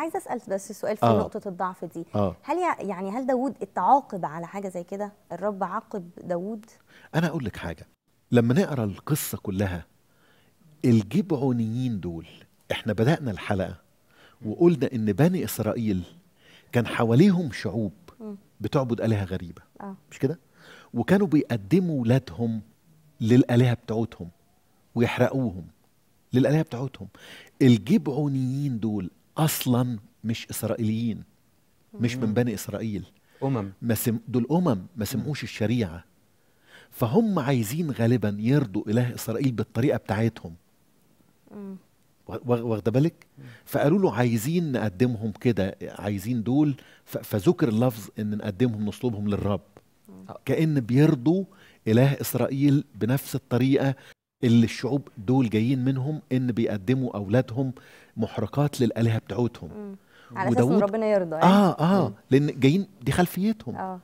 عايزه اسال بس سؤال في آه. نقطه الضعف دي آه. هل يعني هل داوود اتعاقب على حاجه زي كده الرب عاقب داوود انا اقول لك حاجه لما نقرا القصه كلها الجبعونيين دول احنا بدانا الحلقه وقلنا ان بني اسرائيل كان حواليهم شعوب بتعبد الهه غريبه آه. مش كده وكانوا بيقدموا ولادهم للالهه بتاعتهم ويحرقوهم للالهه بتاعتهم الجبعونيين دول اصلا مش اسرائيليين مش من بني اسرائيل امم ما سم... دول امم ما سمعوش الشريعه فهم عايزين غالبا يرضوا اله اسرائيل بالطريقه بتاعتهم واخده بالك فقالوا له عايزين نقدمهم كده عايزين دول ف... فذكر اللفظ ان نقدمهم نصلبهم للرب كان بيرضوا اله اسرائيل بنفس الطريقه اللي الشعوب دول جايين منهم ان بيقدموا اولادهم محرقات للالهه بتاعتهم على اساس ربنا يرضى يعني. اه اه مم. لان جايين دي خلفيتهم آه.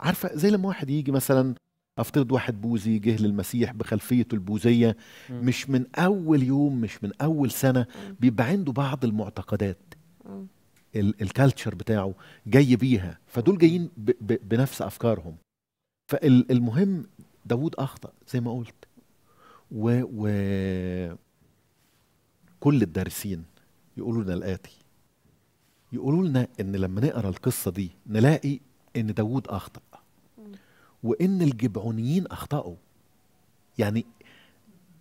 عارفه زي لما واحد يجي مثلا افترض واحد بوذي جه للمسيح بخلفيته البوذيه مش من اول يوم مش من اول سنه مم. بيبقى عنده بعض المعتقدات الكالتشر بتاعه جاي بيها فدول جايين بنفس افكارهم فالمهم داوود اخطا زي ما قلت و, و... كل الدارسين يقولوا لنا الآتي يقولوا لنا إن لما نقرأ القصة دي نلاقي إن داوود أخطأ وإن الجبعونيين أخطأوا يعني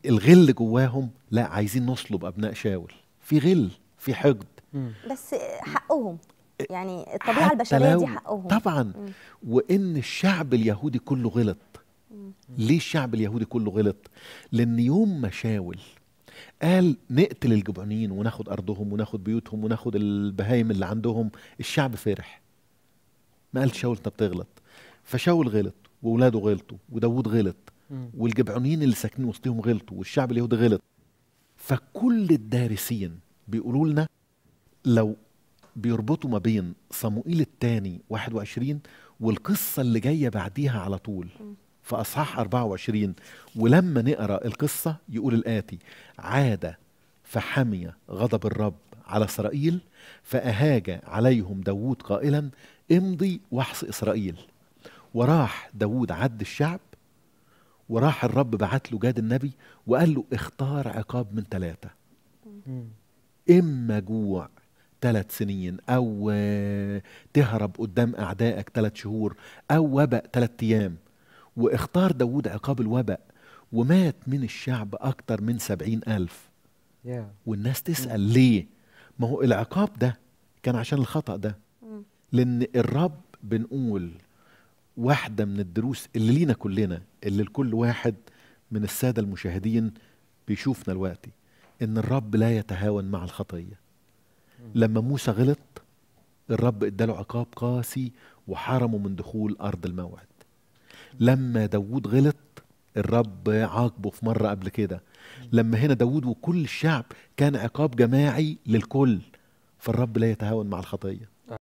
الغل جواهم لا عايزين نصلب أبناء شاول في غل في حقد بس حقهم يعني الطبيعة البشرية دي حقهم طبعا وإن الشعب اليهودي كله غلط ليه الشعب اليهودي كله غلط لأن يوم ما شاول قال نقتل الجبعونيين وناخد ارضهم وناخد بيوتهم وناخد البهايم اللي عندهم الشعب فرح ما قالش شاول انت بتغلط فشاول غلط واولاده غلطوا وداوود غلط والجبعونيين اللي ساكنين وسطهم غلطوا والشعب اليهودي غلط فكل الدارسين بيقولوا لنا لو بيربطوا ما بين صموئيل الثاني 21 والقصه اللي جايه بعديها على طول في أصحاح 24 ولما نقرأ القصة يقول الآتي عاد فحمي غضب الرب على إسرائيل فأهاج عليهم داوود قائلا امضي واحص إسرائيل وراح داوود عد الشعب وراح الرب بعت له جاد النبي وقال له اختار عقاب من ثلاثة إما جوع ثلاث سنين أو تهرب قدام أعدائك ثلاث شهور أو وباء ثلاث أيام واختار داود عقاب الوباء ومات من الشعب أكتر من سبعين ألف والناس mm. تسأل ليه ما هو العقاب ده كان عشان الخطأ ده mm. لأن الرب بنقول واحدة من الدروس اللي لينا كلنا اللي لكل واحد من السادة المشاهدين بيشوفنا الوقت إن الرب لا يتهاون مع الخطية mm. لما موسى غلط الرب اداله عقاب قاسي وحرمه من دخول أرض الموعد لما داوود غلط الرب عاقبه في مرة قبل كده لما هنا داوود وكل الشعب كان عقاب جماعي للكل فالرب لا يتهاون مع الخطيه